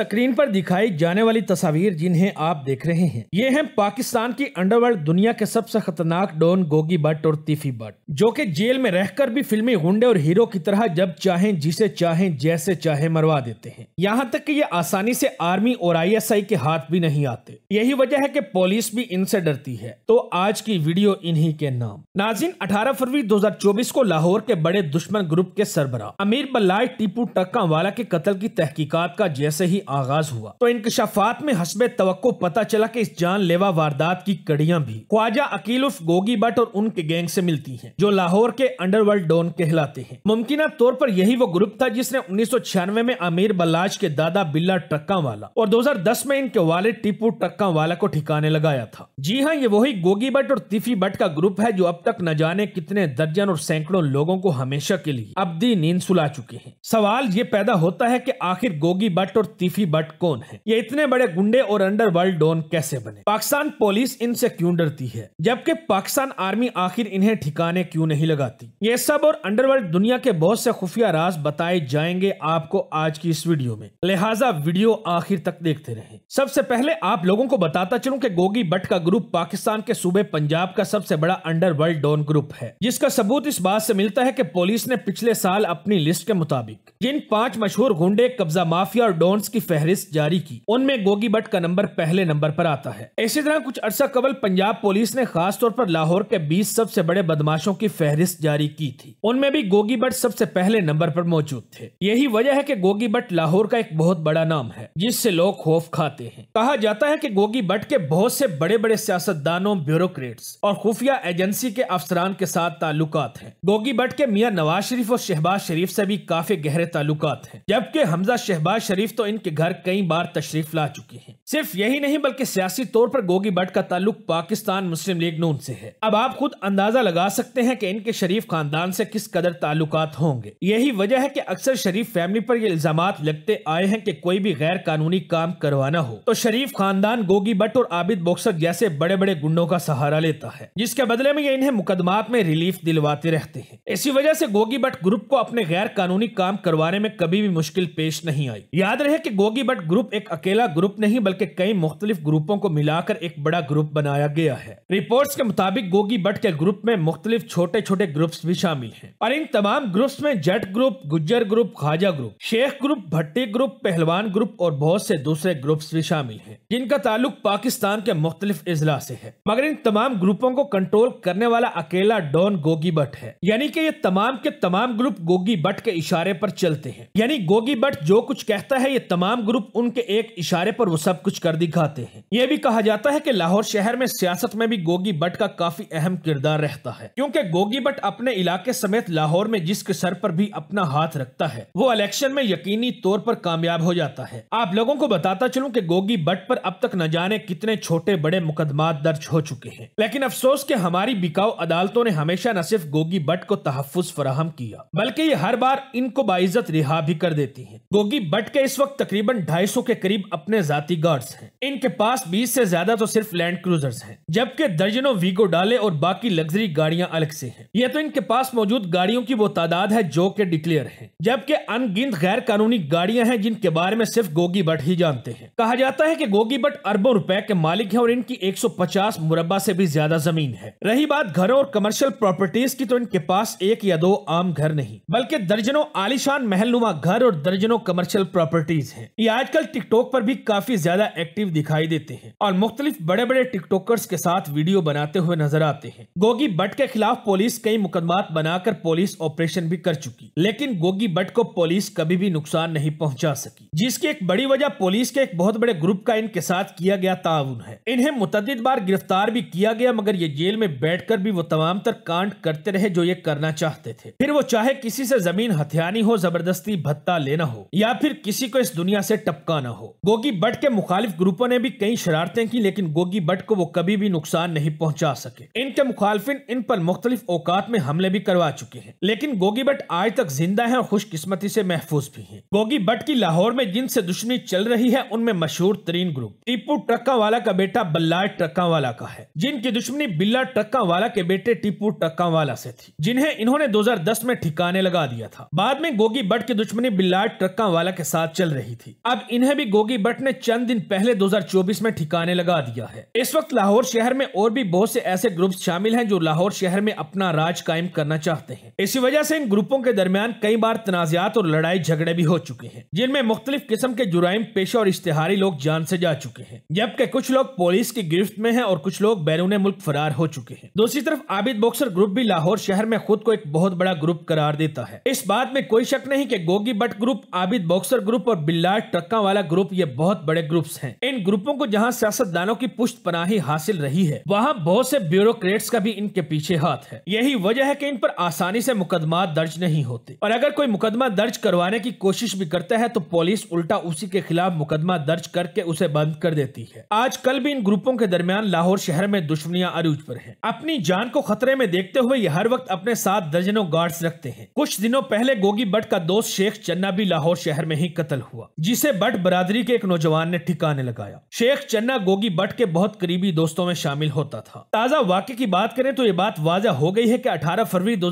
screen पर दिखाई जाने वाली तस्वीर जिन्हें आप देख रहे हैं ये हैं पाकिस्तान की अंडरवर्ल्ड दुनिया के सबसे खतरनाक डॉन गोगी भट्ट और तीफी भट्ट जो कि जेल में रहकर भी फिल्मी गुंडे और हीरो की तरह जब चाहें जिसे चाहें जैसे चाहे मरवा देते हैं यहाँ तक कि ये आसानी से आर्मी और आईएसआई के हाथ भी नहीं आते यही वजह है की पुलिस भी इनसे डरती है तो आज की वीडियो इन्ही के नाम नाजिन अठारह फरवरी दो को लाहौर के बड़े दुश्मन ग्रुप के सरबरा अमीर बल्लाय टीपू टक्का वाला के कत्ल की तहकीकत का जैसे ही आगाज हुआ तो इनकशाफात में हसब तो पता चला की इस जानलेवा वारदात की कड़िया भी ख्वाजा अकील गोगी बट और उनके गैंग ऐसी मिलती है जो लाहौर के अंडरवर्ल्ड डोन कहलाते हैं मुमकिन तौर पर यही वो ग्रुप था जिसने उन्नीस सौ छियानवे में आमिर बल्लाज के दादा बिल्ला ट्रक्का वाला और दो हजार दस में इनके वाले टीपू ट्रक्का वाला को ठिकाने लगाया था जी हाँ ये वही गोगी बट और तिफी बट का ग्रुप है जो अब तक न जाने कितने दर्जन और सैकड़ों लोगों को हमेशा के लिए अब दी नींद सुला चुके हैं सवाल ये पैदा होता है की आखिर गोगी भट्ट और तिफी जुल्फी बट कौन है ये इतने बड़े गुंडे और अंडर वर्ल्ड डॉन कैसे बने पाकिस्तान पुलिस इनसे क्यों डरती है जबकि पाकिस्तान आर्मी आखिर इन्हें ठिकाने क्यों नहीं लगाती ये सब और अंडरवर्ल्ड दुनिया के बहुत से खुफिया राज बताए जाएंगे आपको आज की इस वीडियो में लिहाजा वीडियो आखिर तक देखते रहे सबसे पहले आप लोगों को बताता चलूँ की गोगी भट्ट का ग्रुप पाकिस्तान के सूबे पंजाब का सबसे बड़ा वर्ल्ड डॉन ग्रुप है जिसका सबूत इस बात ऐसी मिलता है की पुलिस ने पिछले साल अपनी लिस्ट के मुताबिक जिन पाँच मशहूर गुंडे कब्जा माफिया और डॉन्स की फहरिस्त जारी की उनमें गोगी भट्ट का नंबर पहले नंबर पर आता है इसी तरह कुछ अरसा कबल पंजाब पुलिस ने खास तौर पर लाहौर के 20 सबसे बड़े बदमाशों की फहरिस्त जारी की थी उनमें भी गोगी भट्ट सबसे पहले नंबर पर मौजूद थे यही वजह है की गोगी भट्ट लाहौर का एक बहुत बड़ा नाम है जिससे लोग खौफ खाते हैं कहा जाता है की गोगी भट्ट के बहुत से बड़े बड़े सियासतदानों ब्यूरोक्रेट्स और खुफिया एजेंसी के अफसरान के साथ ताल्लुक है गोगी भट्ट के मियाँ नवाज शरीफ और शहबाज शरीफ से भी काफी गहरे ताल्लुक हैं जबकि हमजा शहबाज शरीफ तो इनके घर कई बार तशरीफ ला चुके हैं सिर्फ यही नहीं बल्कि सियासी तौर पर गोगी भट्ट का ताल्लुक पाकिस्तान मुस्लिम लीग नून से है अब आप खुद अंदाजा लगा सकते हैं कि इनके शरीफ खानदान से किस कदर ताल्लुकात होंगे यही वजह है कि अक्सर शरीफ फैमिली पर ये इल्जाम लगते आए हैं कि कोई भी गैर कानूनी काम करवाना हो तो शरीफ खानदान गोगी भट्ट और आबिद बॉक्सर जैसे बड़े बड़े गुंडों का सहारा लेता है जिसके बदले में ये इन्हें मुकदमात में रिलीफ दिलवाते रहते हैं इसी वजह ऐसी गोगी भट्ट ग्रुप को अपने गैर कानूनी काम करवाने में कभी भी मुश्किल पेश नहीं आई याद रहे की गोगी भट्ट ग्रुप एक अकेला ग्रुप नहीं बल्कि बल्कि कई मुख्तलिफ ग्रुपों को मिलाकर एक बड़ा ग्रुप बनाया गया है रिपोर्ट के मुताबिक गोगी भट्ट के ग्रुप में मुख्तलिफ छोटे छोटे ग्रुप्स भी शामिल है और इन तमाम ग्रुप्स में Jat group Gujjar group Khaja group Sheikh group Bhatti group Pehlwan group और बहुत से दूसरे ग्रुप्स भी शामिल है जिनका ताल्लुक पाकिस्तान के मुख्तलिफ अजला से है मगर इन तमाम ग्रुपों को कंट्रोल करने वाला अकेला डॉन गोगी भट्ट है यानी की ये तमाम के तमाम ग्रुप गोगी भट्ट के इशारे पर चलते हैं यानी गोगी भट्ट जो कुछ कहता है ये तमाम ग्रुप उनके एक इशारे पर वो सब कुछ कर दिखाते हैं ये भी कहा जाता है कि लाहौर शहर में सियासत में भी गोगी भट्ट का काफी अहम किरदार रहता है क्योंकि गोगी भट्ट अपने इलाके समेत लाहौर में जिसके सर पर भी अपना हाथ रखता है वो इलेक्शन में यकीनी तौर पर कामयाब हो जाता है आप लोगों को बताता चलूँ की गोगी भट्ट पर अब तक न जाने कितने छोटे बड़े मुकदमा दर्ज हो चुके हैं लेकिन अफसोस के हमारी बिकाऊ अदालतों ने हमेशा न सिर्फ गोगी भट्ट को तहफ़ फराहम किया बल्कि ये हर बार इनको बाइजत रिहा भी कर देती है गोगी भट्ट के इस वक्त तकरीबन ढाई के करीब अपने जाति गार्ड कार्स हैं इनके पास 20 से ज्यादा तो सिर्फ लैंड क्रूजर्स हैं जबकि दर्जनों वीगो डाले और बाकी लग्जरी गाड़ियां अलग से हैं यह तो इनके पास मौजूद गाड़ियों की वो तादाद है जो के डिक्लेयर है जबकि अनगिनत गैर कानूनी गाड़ियां हैं जिनके बारे में सिर्फ गोगी बट ही जानते हैं कहा जाता है की गोगी बट अरबों रुपए के मालिक है और इनकी एक सौ पचास मुरबा से भी ज्यादा जमीन है रही बात घरों और कमर्शियल प्रॉपर्टीज की तो इनके पास एक या दो आम घर नहीं बल्कि दर्जनों आलिशान महलनुमा घर और दर्जनों कमर्शियल प्रॉपर्टीज है ये आजकल टिकटॉक पर भी काफी ज्यादा ज्यादा एक्टिव दिखाई देते हैं और मुख्तलिफ बड़े बड़े टिकटॉकर्स के साथ वीडियो बनाते हुए नजर आते हैं गोगी बट के खिलाफ पुलिस कई मुकदमा बनाकर पुलिस ऑपरेशन भी कर चुकी लेकिन गोगी बट को पुलिस कभी भी नुकसान नहीं पहुँचा सकी जिसकी एक बड़ी वजह पुलिस के एक बहुत बड़े ग्रुप का इनके साथ किया गया ताउन है इन्हें मुतद बार गिरफ्तार भी किया गया मगर ये जेल में बैठ कर भी वो तमाम तर कांड करते रहे जो ये करना चाहते थे फिर वो चाहे किसी से जमीन हथियानी हो जबरदस्ती भत्ता लेना हो या फिर किसी को इस दुनिया से टपकाना हो गोगी बट के मुखा मुखालिफ ग्रुपों ने भी कई शरारतें की लेकिन गोगी बट को वो कभी भी नुकसान नहीं पहुंचा सके इनके मुखालफिन इन पर मुख्तलिफ औकात में हमले भी करवा चुके हैं लेकिन गोगी बट आज तक जिंदा है और खुशकिस्मती से महफूज भी है गोगी बट की लाहौर में जिनसे दुश्मनी चल रही है उनमें मशहूर तरीन ग्रुप टीपू ट्रक्का वाला का बेटा बल्लाय ट्रक्का वाला का है जिनकी दुश्मनी बिल्ला ट्रक्का वाला के बेटे टीपू ट्रक्का वाला से थी जिन्हें इन्होंने दस में ठिकाने लगा दिया था बाद में गोगी बट की दुश्मनी बिल्लाट ट्रक्का वाला के साथ चल रही थी अब इन्हें भी गोगी बट ने चंद दिन पहले 2024 में ठिकाने लगा दिया है इस वक्त लाहौर शहर में और भी बहुत से ऐसे ग्रुप शामिल हैं जो लाहौर शहर में अपना राज कायम करना चाहते हैं इसी वजह से इन ग्रुपों के दरमियान कई बार तनाजियात और लड़ाई झगड़े भी हो चुके हैं जिनमें मुख्तलिफ किस्म के जुराइम पेशा और इश्तेहारी लोग जान से जा चुके हैं जबकि कुछ लोग पुलिस की गिरफ्त में है और कुछ लोग बैरून मुल्क फरार हो चुके हैं दूसरी तरफ आबिद बॉक्सर ग्रुप भी लाहौर शहर में खुद को एक बहुत बड़ा ग्रुप करार देता है इस बात में कोई शक नहीं की Gogi Bhatt group Abid boxer group और बिल्लार ट्रक्का वाला ग्रुप ये बहुत बड़े ग्रुप हैं इन ग्रुपों को जहां सियासतदानों की पुष्ट पनाही हासिल रही है वहां बहुत से ब्यूरोक्रेट्स का भी इनके पीछे हाथ है यही वजह है कि इन पर आसानी से मुकदमा दर्ज नहीं होते और अगर कोई मुकदमा दर्ज करवाने की कोशिश भी करता है तो पुलिस उल्टा उसी के खिलाफ मुकदमा दर्ज करके उसे बंद कर देती है आज कल भी इन ग्रुपों के दरमियान लाहौर शहर में दुश्मनियाँ अरूज पर है अपनी जान को खतरे में देखते हुए ये हर वक्त अपने साथ दर्जनों गार्ड्स रखते हैं कुछ दिनों पहले गोगी बट का दोस्त शेख चन्ना भी लाहौर शहर में ही कत्ल हुआ जिसे बट बरादरी के एक नौजवान ने झिकाने लगाया शेख चन्ना गोगी भट्ट के बहुत करीबी दोस्तों में शामिल होता था ताजा वाक्य की बात करें तो ये बात वाजा हो गई है की अठारह फरवरी दो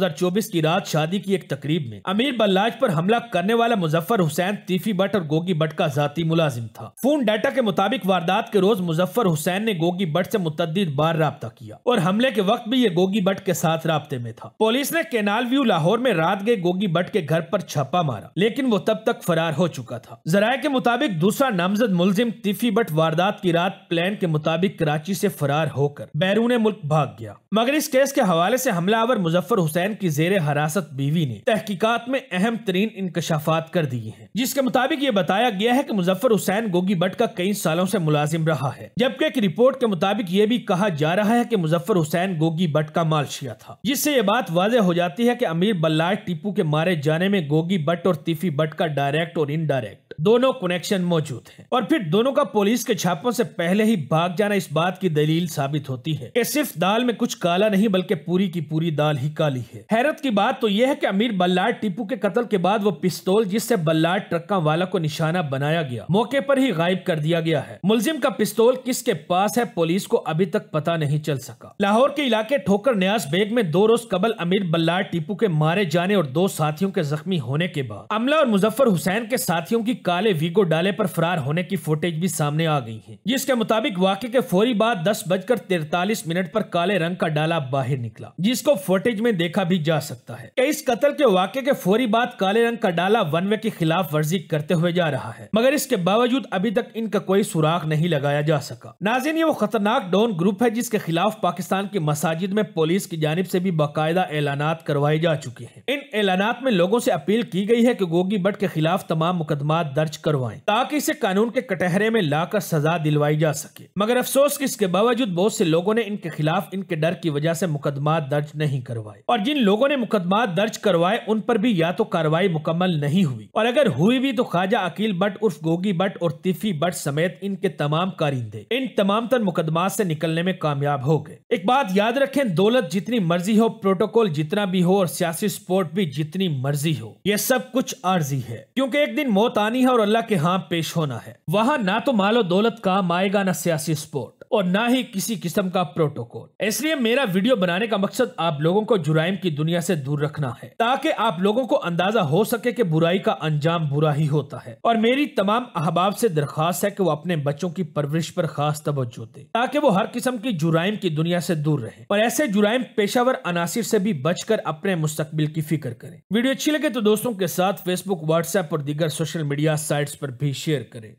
की रात शादी की एक तकरीब में अमीर बल्लाज पर हमला करने वाला मुजफ्फर हुसैन तीफी बट और गोगी भट्ट का जाति मुलाजिम था फोन डाटा के मुताबिक वारदात के रोज मुजफ्फर हुसैन ने गोगी बट ऐसी मुतद बार रहा किया और हमले के वक्त भी ये गोगी भट्ट के साथ रबते में था पुलिस ने केनाल व्यू लाहौर में रात गए गोगी भट्ट के घर आरोप छापा मारा लेकिन वो तब तक फरार हो चुका था जराये के मुताबिक दूसरा नामजद मुलजिम तिफी बट वारदात की रात प्लान के मुताबिक कराची से फरार होकर बैरून मुल्क भाग गया मगर इस केस के हवाले से हमलावर मुजफ्फर हुसैन की जेर हरासत बीवी ने तहकीकात में अहम तरीन इंकशाफात कर दिए हैं जिसके मुताबिक ये बताया गया है की मुजफ्फर हुसैन गोगी भट्ट का कई सालों से मुलाजिम रहा है जबकि एक रिपोर्ट के मुताबिक ये भी कहा जा रहा है की मुजफ्फर हुसैन गोगी भट्ट का मालशिया था जिससे ये बात वाजह हो जाती है की अमीर बल्लाट टीपू के मारे जाने में गोगी भट्ट और तिफी भट्ट का डायरेक्ट और इनडायरेक्ट दोनों कनेक्शन मौजूद है और फिर दोनों का पुलिस के छापों से पहले ही भाग जाना इस बात की दलील साबित होती है कि सिर्फ दाल में कुछ काला नहीं बल्कि पूरी की पूरी दाल ही काली है हैरत की बात तो यह है कि अमीर बल्लार टीपू के कत्ल के बाद वो पिस्तौल जिससे बल्लार ट्रक्का वाला को निशाना बनाया गया मौके पर ही गायब कर दिया गया है मुलजिम का पिस्तौल किसके पास है पुलिस को अभी तक पता नहीं चल सका लाहौर के इलाके ठोकर न्यास बेग में दो रोज कबल अमीर बल्लार टीपू के मारे जाने और दो साथियों के जख्मी होने के बाद अमला और मुजफ्फर हुसैन के साथियों की काले वीगो डाले पर फरार होने की फुटेज भी सामने आ गई है जिसके मुताबिक वाक्य के फौरी बाद दस बजकर तिरतालीस मिनट पर काले रंग का डाला बाहर निकला जिसको फुटेज में देखा भी जा सकता है इस कतल के वाक्य के फौरी बाद काले रंग का डाला वन वे के खिलाफ वर्जी करते हुए जा रहा है मगर इसके बावजूद अभी तक इनका कोई सुराग नहीं लगाया जा सका नाजिन ये वो खतरनाक डोन ग्रुप है जिसके खिलाफ पाकिस्तान की मसाजिद में पुलिस की जानब ऐसी भी बाकायदा ऐलानात करवाए जा चुके हैं इन ऐलानात में लोगों से अपील की गई है कि गोगी बट के खिलाफ तमाम मुकदमा दर्ज करवाएं ताकि इसे कानून के कटहरे में लाकर सजा दिलवाई जा सके मगर अफसोस कि इसके बावजूद बहुत से लोगों ने इनके खिलाफ इनके डर की वजह से मुकदमा दर्ज नहीं करवाए और जिन लोगों ने मुकदमा दर्ज करवाए उन पर भी या तो कार्रवाई मुकम्मल नहीं हुई और अगर हुई भी तो ख्वाजा अकील भट्ट उर्फ गोगी भट्ट और तिफी भट्ट समेत इनके तमाम कारिंदे इन तमाम तर मुकदमा ऐसी निकलने में कामयाब हो गए एक बात याद रखे दौलत जितनी मर्जी हो प्रोटोकॉल जितना भी हो और सियासी सपोर्ट भी जितनी मर्जी हो यह सब कुछ आर्जी है क्योंकि एक दिन मौत आनी है और अल्लाह के हाथ पेश होना है वहाँ ना तो मालो दौलत का माएगा ना सियासी स्पोर्ट और ना ही किसी किस्म का प्रोटोकॉल इसलिए मेरा वीडियो बनाने का मकसद आप लोगों को जुराइम की दुनिया से दूर रखना है ताकि आप लोगों को अंदाजा हो सके कि बुराई का अंजाम बुरा ही होता है और मेरी तमाम अहबाब से दरखास्त है कि वो अपने बच्चों की परवरिश पर खास तवज्जो दे ताकि वो हर किस्म की जुराइम की दुनिया से दूर रहे और ऐसे जुराइम पेशावर अनासर से भी बचकर अपने मुस्तकबिल की फिक्र करें वीडियो अच्छी लगे तो दोस्तों के साथ फेसबुक व्हाट्सएप और दीगर सोशल मीडिया साइट्स पर भी शेयर करें